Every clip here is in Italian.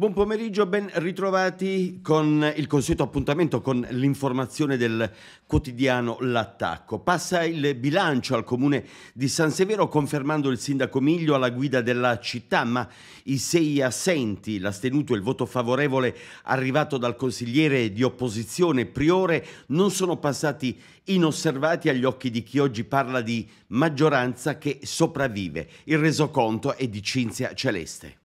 Buon pomeriggio, ben ritrovati con il consueto appuntamento con l'informazione del quotidiano L'attacco. Passa il bilancio al comune di San Severo confermando il sindaco Miglio alla guida della città, ma i sei assenti, l'astenuto e il voto favorevole arrivato dal consigliere di opposizione Priore non sono passati inosservati agli occhi di chi oggi parla di maggioranza che sopravvive. Il resoconto è di Cinzia Celeste.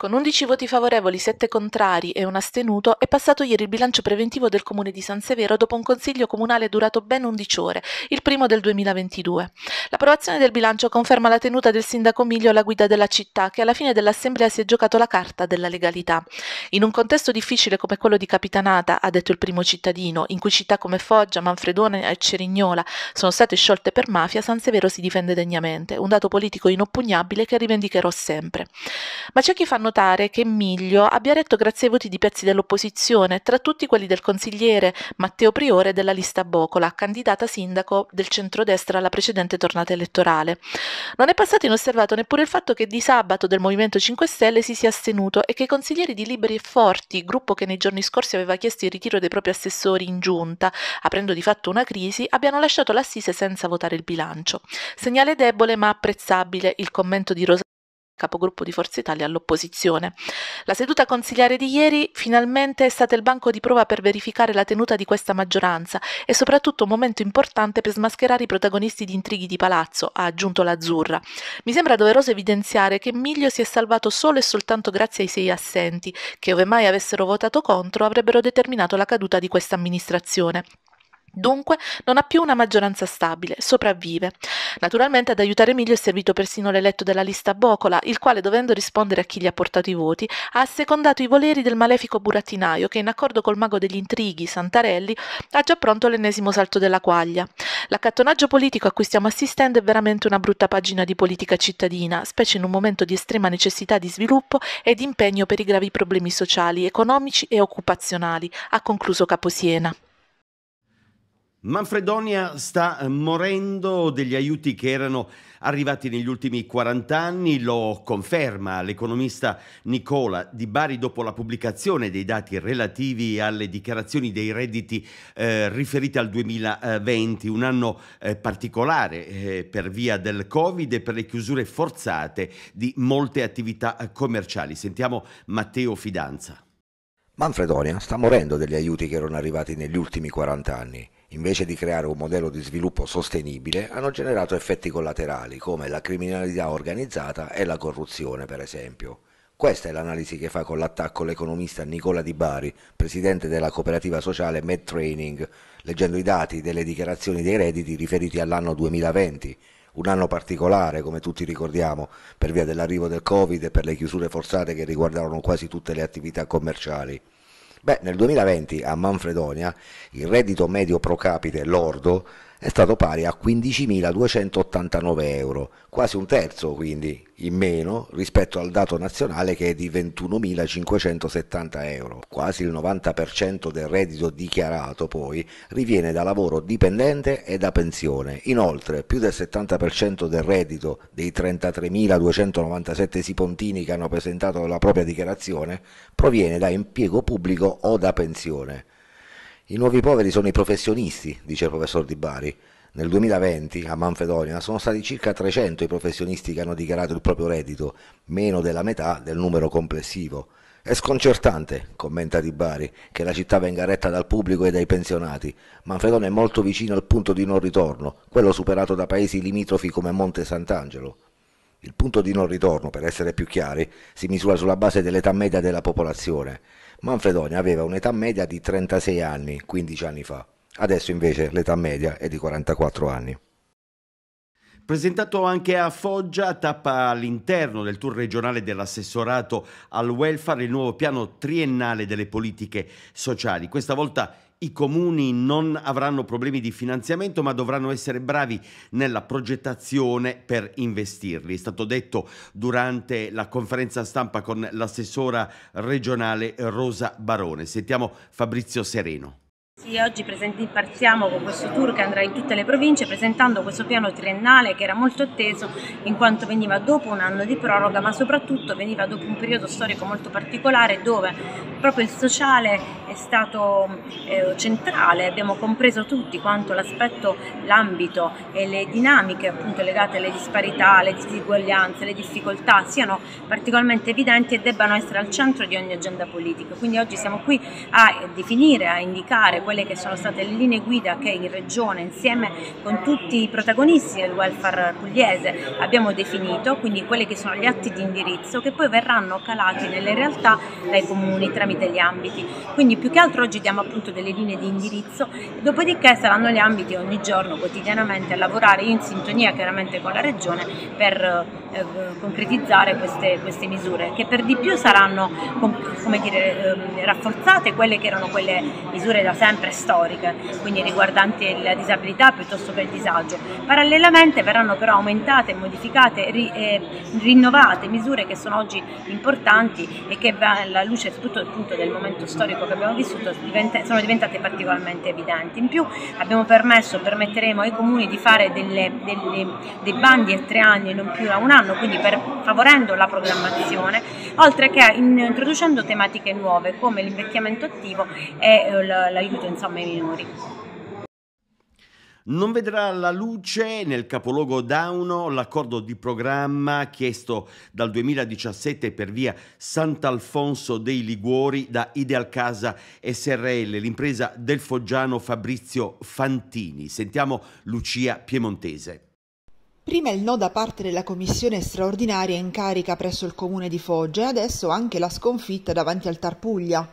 Con 11 voti favorevoli, 7 contrari e un astenuto, è passato ieri il bilancio preventivo del Comune di San Severo dopo un consiglio comunale durato ben 11 ore, il primo del 2022. L'approvazione del bilancio conferma la tenuta del sindaco Miglio alla guida della città, che alla fine dell'assemblea si è giocato la carta della legalità. In un contesto difficile come quello di Capitanata, ha detto il primo cittadino, in cui città come Foggia, Manfredone e Cerignola sono state sciolte per mafia, San Severo si difende degnamente, un dato politico inoppugnabile che rivendicherò sempre. Ma c'è chi fanno notare che Miglio abbia retto grazie ai voti di pezzi dell'opposizione, tra tutti quelli del consigliere Matteo Priore della lista Bocola, candidata sindaco del centrodestra alla precedente tornata elettorale. Non è passato inosservato neppure il fatto che di sabato del Movimento 5 Stelle si sia astenuto e che i consiglieri di Liberi e Forti, gruppo che nei giorni scorsi aveva chiesto il ritiro dei propri assessori in giunta, aprendo di fatto una crisi, abbiano lasciato l'assise senza votare il bilancio. Segnale debole ma apprezzabile il commento di Rosario capogruppo di Forza Italia all'opposizione. La seduta consigliare di ieri finalmente è stata il banco di prova per verificare la tenuta di questa maggioranza e soprattutto un momento importante per smascherare i protagonisti di intrighi di palazzo, ha aggiunto l'Azzurra. Mi sembra doveroso evidenziare che Miglio si è salvato solo e soltanto grazie ai sei assenti, che ove mai avessero votato contro avrebbero determinato la caduta di questa amministrazione. Dunque non ha più una maggioranza stabile, sopravvive. Naturalmente ad aiutare Emilio è servito persino l'eletto della lista Bocola, il quale dovendo rispondere a chi gli ha portato i voti, ha assecondato i voleri del malefico burattinaio che in accordo col mago degli intrighi, Santarelli, ha già pronto l'ennesimo salto della quaglia. L'accattonaggio politico a cui stiamo assistendo è veramente una brutta pagina di politica cittadina, specie in un momento di estrema necessità di sviluppo e di impegno per i gravi problemi sociali, economici e occupazionali, ha concluso Caposiena. Manfredonia sta eh, morendo degli aiuti che erano arrivati negli ultimi 40 anni, lo conferma l'economista Nicola Di Bari dopo la pubblicazione dei dati relativi alle dichiarazioni dei redditi eh, riferite al 2020, un anno eh, particolare eh, per via del Covid e per le chiusure forzate di molte attività eh, commerciali. Sentiamo Matteo Fidanza. Manfredonia sta morendo degli aiuti che erano arrivati negli ultimi 40 anni. Invece di creare un modello di sviluppo sostenibile, hanno generato effetti collaterali come la criminalità organizzata e la corruzione, per esempio. Questa è l'analisi che fa con l'attacco l'economista Nicola Di Bari, presidente della cooperativa sociale MedTraining, leggendo i dati delle dichiarazioni dei redditi riferiti all'anno 2020 un anno particolare, come tutti ricordiamo, per via dell'arrivo del Covid e per le chiusure forzate che riguardarono quasi tutte le attività commerciali. Beh, nel 2020 a Manfredonia il reddito medio pro capite lordo è stato pari a 15.289 euro, quasi un terzo quindi in meno rispetto al dato nazionale che è di 21.570 euro. Quasi il 90% del reddito dichiarato poi riviene da lavoro dipendente e da pensione. Inoltre più del 70% del reddito dei 33.297 sipontini che hanno presentato la propria dichiarazione proviene da impiego pubblico o da pensione. I nuovi poveri sono i professionisti, dice il professor Di Bari. Nel 2020 a Manfredonia sono stati circa 300 i professionisti che hanno dichiarato il proprio reddito, meno della metà del numero complessivo. È sconcertante, commenta Di Bari, che la città venga retta dal pubblico e dai pensionati. Manfredonia è molto vicino al punto di non ritorno, quello superato da paesi limitrofi come Monte Sant'Angelo. Il punto di non ritorno, per essere più chiari, si misura sulla base dell'età media della popolazione. Manfredonia aveva un'età media di 36 anni 15 anni fa, adesso invece l'età media è di 44 anni. Presentato anche a Foggia, tappa all'interno del tour regionale dell'assessorato al welfare il nuovo piano triennale delle politiche sociali. Questa volta i comuni non avranno problemi di finanziamento ma dovranno essere bravi nella progettazione per investirli. È stato detto durante la conferenza stampa con l'assessora regionale Rosa Barone. Sentiamo Fabrizio Sereno. Sì, oggi partiamo con questo tour che andrà in tutte le province presentando questo piano triennale che era molto atteso in quanto veniva dopo un anno di proroga ma soprattutto veniva dopo un periodo storico molto particolare dove proprio il sociale stato eh, centrale, abbiamo compreso tutti quanto l'aspetto, l'ambito e le dinamiche appunto legate alle disparità, alle disuguaglianze, alle difficoltà siano particolarmente evidenti e debbano essere al centro di ogni agenda politica. Quindi oggi siamo qui a definire, a indicare quelle che sono state le linee guida che in Regione insieme con tutti i protagonisti del welfare pugliese abbiamo definito, quindi quelli che sono gli atti di indirizzo che poi verranno calati nelle realtà dai comuni tramite gli ambiti. Quindi più più che altro oggi diamo appunto delle linee di indirizzo, dopodiché saranno gli ambiti ogni giorno, quotidianamente, a lavorare in sintonia chiaramente con la Regione per eh, concretizzare queste, queste, misure, che per di più saranno come dire, ehm, rafforzate quelle che erano quelle misure da sempre storiche, quindi riguardanti la disabilità piuttosto che il disagio. Parallelamente verranno però aumentate, modificate ri, eh, rinnovate misure che sono oggi importanti e che alla luce soprattutto del momento storico che abbiamo abbiamo vissuto sono diventate particolarmente evidenti. In più abbiamo permesso, permetteremo ai comuni di fare delle, delle, dei bandi a tre anni e non più a un anno, quindi per, favorendo la programmazione, oltre che in, introducendo tematiche nuove come l'invecchiamento attivo e eh, l'aiuto ai minori. Non vedrà la luce nel capoluogo Dauno l'accordo di programma chiesto dal 2017 per via Sant'Alfonso dei Liguori da Ideal Casa SRL, l'impresa del foggiano Fabrizio Fantini. Sentiamo Lucia Piemontese. Prima il no da parte della commissione straordinaria in carica presso il comune di Foggia e adesso anche la sconfitta davanti al Tarpuglia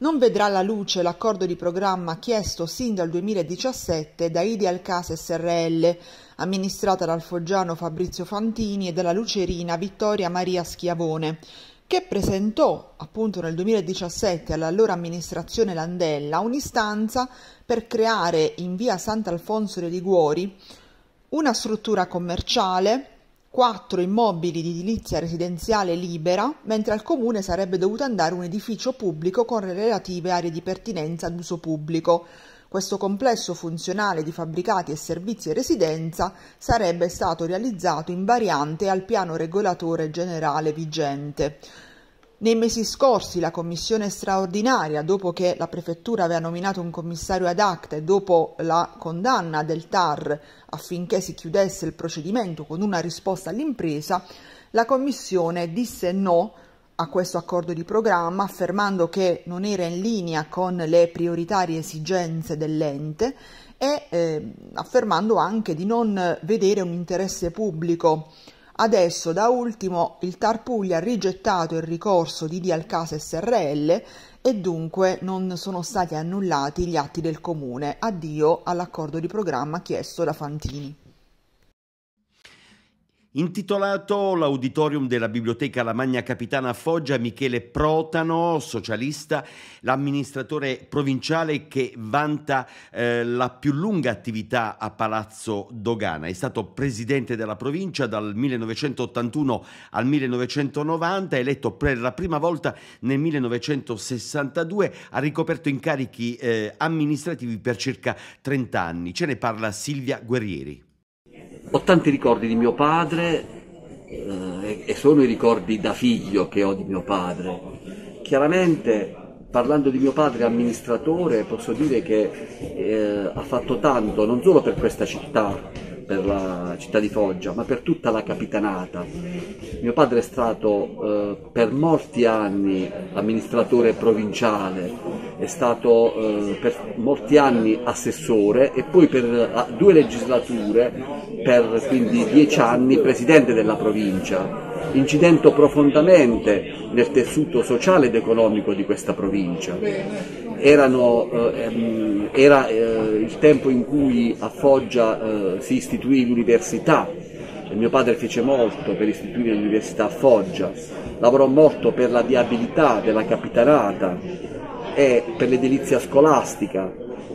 non vedrà la luce l'accordo di programma chiesto sin dal 2017 da Ideal Casa SRL, amministrata dal foggiano Fabrizio Fantini e dalla lucerina Vittoria Maria Schiavone, che presentò appunto nel 2017 all'allora amministrazione Landella un'istanza per creare in via Sant'Alfonso de Liguori una struttura commerciale quattro immobili di edilizia residenziale libera, mentre al comune sarebbe dovuto andare un edificio pubblico con relative aree di pertinenza ad uso pubblico. Questo complesso funzionale di fabbricati e servizi e residenza sarebbe stato realizzato in variante al piano regolatore generale vigente. Nei mesi scorsi la commissione straordinaria, dopo che la prefettura aveva nominato un commissario ad acta e dopo la condanna del TAR affinché si chiudesse il procedimento con una risposta all'impresa, la commissione disse no a questo accordo di programma affermando che non era in linea con le prioritarie esigenze dell'ente e eh, affermando anche di non vedere un interesse pubblico Adesso, da ultimo, il Tar Puglia ha rigettato il ricorso di Dialcasa SRL e dunque non sono stati annullati gli atti del comune. Addio all'accordo di programma chiesto da Fantini intitolato l'auditorium della Biblioteca La Magna Capitana a Foggia Michele Protano, socialista, l'amministratore provinciale che vanta eh, la più lunga attività a Palazzo Dogana. È stato presidente della provincia dal 1981 al 1990, eletto per la prima volta nel 1962, ha ricoperto incarichi eh, amministrativi per circa 30 anni. Ce ne parla Silvia Guerrieri. Ho tanti ricordi di mio padre eh, e sono i ricordi da figlio che ho di mio padre. Chiaramente parlando di mio padre amministratore posso dire che eh, ha fatto tanto non solo per questa città, per la città di Foggia, ma per tutta la capitanata. Mio padre è stato eh, per molti anni amministratore provinciale, è stato eh, per molti anni assessore e poi per ah, due legislature, per quindi dieci anni, presidente della provincia incidendo profondamente nel tessuto sociale ed economico di questa provincia erano, eh, ehm, era eh, il tempo in cui a Foggia eh, si istituì l'università, mio padre fece molto per istituire l'università a Foggia, lavorò molto per la viabilità della capitanata e per l'edilizia scolastica,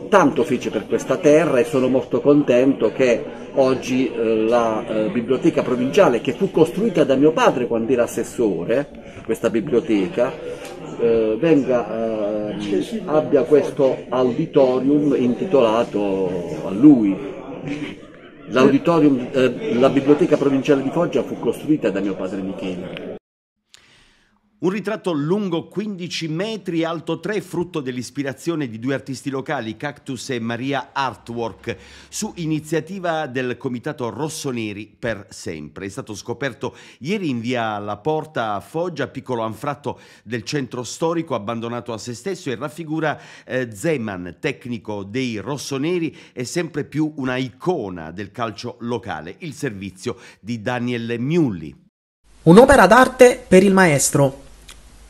tanto fece per questa terra e sono molto contento che oggi eh, la eh, biblioteca provinciale che fu costruita da mio padre quando era assessore, questa biblioteca, eh, venga eh, abbia questo auditorium intitolato a lui. Eh, la biblioteca provinciale di Foggia fu costruita da mio padre Michele. Un ritratto lungo 15 metri, alto 3, frutto dell'ispirazione di due artisti locali, Cactus e Maria Artwork, su iniziativa del comitato Rossoneri per sempre. È stato scoperto ieri in via La Porta a Foggia, piccolo anfratto del centro storico abbandonato a se stesso e raffigura eh, Zeman, tecnico dei Rossoneri e sempre più una icona del calcio locale, il servizio di Daniel Miulli. Un'opera d'arte per il maestro,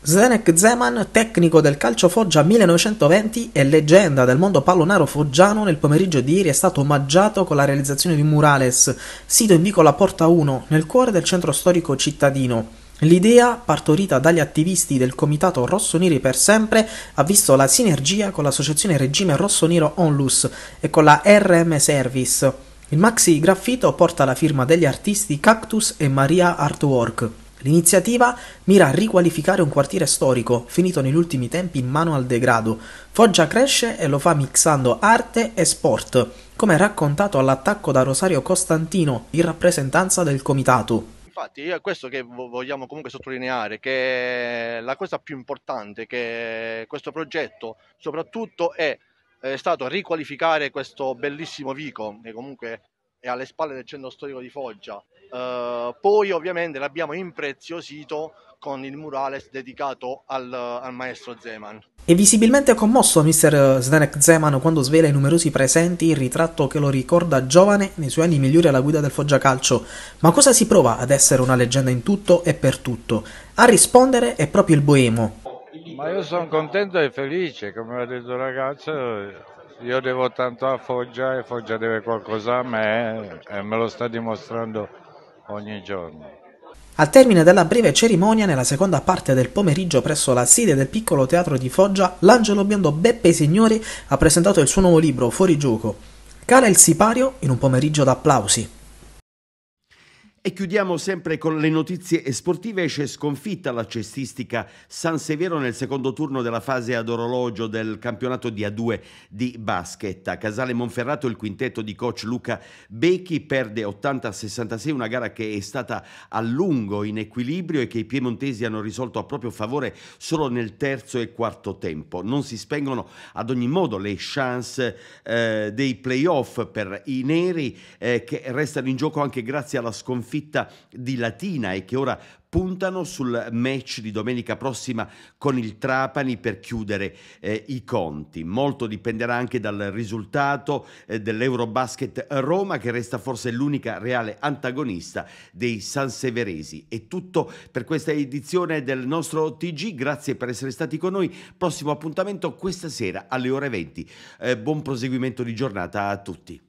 Zdenek Zeman, tecnico del calcio Foggia 1920 e leggenda del mondo pallonaro foggiano, nel pomeriggio di ieri è stato omaggiato con la realizzazione di murales, sito in vicola Porta 1, nel cuore del centro storico cittadino. L'idea, partorita dagli attivisti del comitato Rossoneri per sempre, ha visto la sinergia con l'associazione Regime Rossonero Onlus e con la RM Service. Il maxi graffito porta la firma degli artisti Cactus e Maria Artwork. L'iniziativa mira a riqualificare un quartiere storico, finito negli ultimi tempi in mano al degrado. Foggia cresce e lo fa mixando arte e sport, come raccontato all'attacco da Rosario Costantino, in rappresentanza del comitato infatti è questo che vogliamo comunque sottolineare, che la cosa più importante che questo progetto soprattutto è, è stato riqualificare questo bellissimo Vico, che comunque e alle spalle del centro storico di Foggia. Eh, poi ovviamente l'abbiamo impreziosito con il murales dedicato al, al maestro Zeman. È visibilmente commosso Mr. Zdenek Zeman quando svela ai numerosi presenti il ritratto che lo ricorda giovane nei suoi anni migliori alla guida del Foggia Calcio. Ma cosa si prova ad essere una leggenda in tutto e per tutto? A rispondere è proprio il boemo. Ma io sono contento e felice, come ha detto il ragazzo, io devo tanto a Foggia e Foggia deve qualcosa a me e me lo sta dimostrando ogni giorno. Al termine della breve cerimonia, nella seconda parte del pomeriggio presso la sede del piccolo teatro di Foggia, l'angelo biondo Beppe Signori ha presentato il suo nuovo libro Fuori gioco. Cala il sipario in un pomeriggio d'applausi. E chiudiamo sempre con le notizie sportive. Esce sconfitta la cestistica San Severo nel secondo turno della fase ad orologio del campionato di A2 di basket. A Casale Monferrato il quintetto di coach Luca Becchi perde 80-66, una gara che è stata a lungo in equilibrio e che i piemontesi hanno risolto a proprio favore solo nel terzo e quarto tempo. Non si spengono ad ogni modo le chance eh, dei playoff per i neri eh, che restano in gioco anche grazie alla sconfitta sconfitta di Latina e che ora puntano sul match di domenica prossima con il Trapani per chiudere eh, i conti. Molto dipenderà anche dal risultato eh, dell'Eurobasket Roma che resta forse l'unica reale antagonista dei Sanseveresi. È tutto per questa edizione del nostro TG, grazie per essere stati con noi. Prossimo appuntamento questa sera alle ore 20. Eh, buon proseguimento di giornata a tutti.